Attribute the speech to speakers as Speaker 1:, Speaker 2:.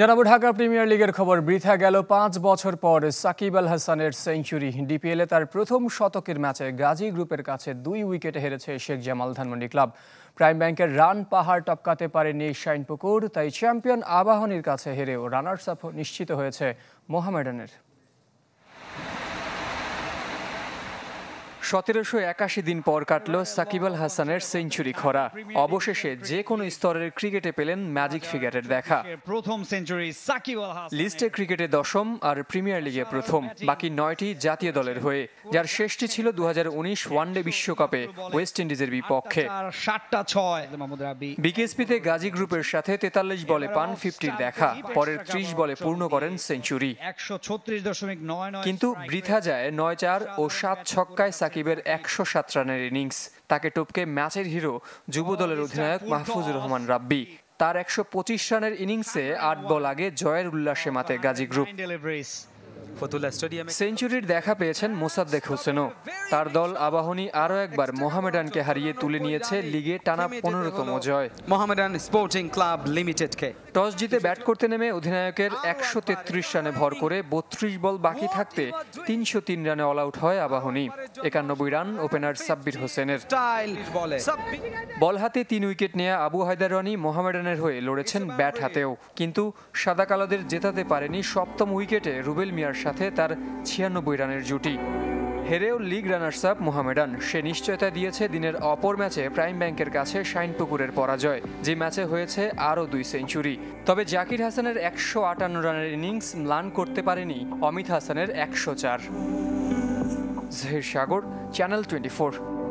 Speaker 1: জানাবো ঢাকা প্রিমিয়ার লিগের খবর বৃথা গেল পাঁচ বছর পর সাকিব আল হাসানের সেঞ্চুরি ডিপিএলে তার প্রথম শতকের ম্যাচে গাজী গ্রুপের কাছে দুই উইকেটে হেরেছে শেখ জামাল ধানমন্ডি ক্লাব প্রাইম ব্যাংকের রান পাহাড় টপকাতে পারেনি শাইনপুকুর তাই চ্যাম্পিয়ন আবাহনীর কাছে হেরেও রানার্স আপ নিশ্চিত হয়েছে মোহামেডানের সতেরোশো একাশি দিন পর কাটল সাকিব আল হাসানের সেঞ্চুরি খরা অবশেষে যে কোনো স্তরের ক্রিকেটে পেলেন ম্যাজিক ফিগারের দেখা প্রথম সেঞ্চুরি সাকিব আল হাসান লিস্টে ক্রিকেটে দশম আর প্রিমিয়ার লিগে প্রথম বাকি নয়টি জাতীয় দলের হয়ে যার শেষটি ছিল দু হাজার ওয়ানডে বিশ্বকাপে ওয়েস্ট ইন্ডিজের বিপক্ষে বিকেএসপিতে গাজী গ্রুপের সাথে তেতাল্লিশ বলে পান ফিফটির দেখা পরের ত্রিশ বলে পূর্ণ করেন সেঞ্চুরি কিন্তু বৃথা যায় নয় চার ও সাত ছক্কায় সাকিব সাকিবের একশো সাত রানের ইনিংস তাকে টপকে ম্যাচের হিরো যুব দলের অধিনায়ক মাহফুজুর রহমান রাব্বি তার একশো রানের ইনিংসে আট বল আগে জয়ের উল্লাসে মাতে গাজী গ্রুপ সেঞ্চুরির দেখা পেয়েছেন মোসাদ্দেক হোসেনও তার দল আবাহনী আরও একবার মোহামেডানকে হারিয়ে তুলে নিয়েছে লিগে টানা পনেরোতম জয় মোহামেডান স্পোর্টিং ক্লাব লিমিটেডকে টস জিতে ব্যাট করতে নেমে অধিনায়কের একশো তেত্রিশ রানে ভর করে বত্রিশ বল বাকি থাকতে তিনশো তিন রানে অল আউট হয় আবাহনী একানব্বই রান ওপেনার সাব্বির হোসেনের বল হাতে তিন উইকেট নেয়া আবু হায়দার রনি মোহামেডানের হয়ে লড়েছেন ব্যাট হাতেও কিন্তু সাদাকালাদের জেতাতে পারেনি সপ্তম উইকেটে রুবেল মিয়ার সাথে তার ছিয়ানব্বই রানের জুটি হেরেও লিগ রানার্স আপ মোহামেডান সে নিশ্চয়তা দিয়েছে দিনের অপর ম্যাচে প্রাইম ব্যাংকের কাছে শাইনপুকুরের পরাজয় যে ম্যাচে হয়েছে আরও দুই সেঞ্চুরি তবে জাকির হাসানের একশো আটান্ন রানের ইনিংস ম্লান করতে পারেনি অমিত হাসানের একশো চার জহির সাগর চ্যানেল টোয়েন্টি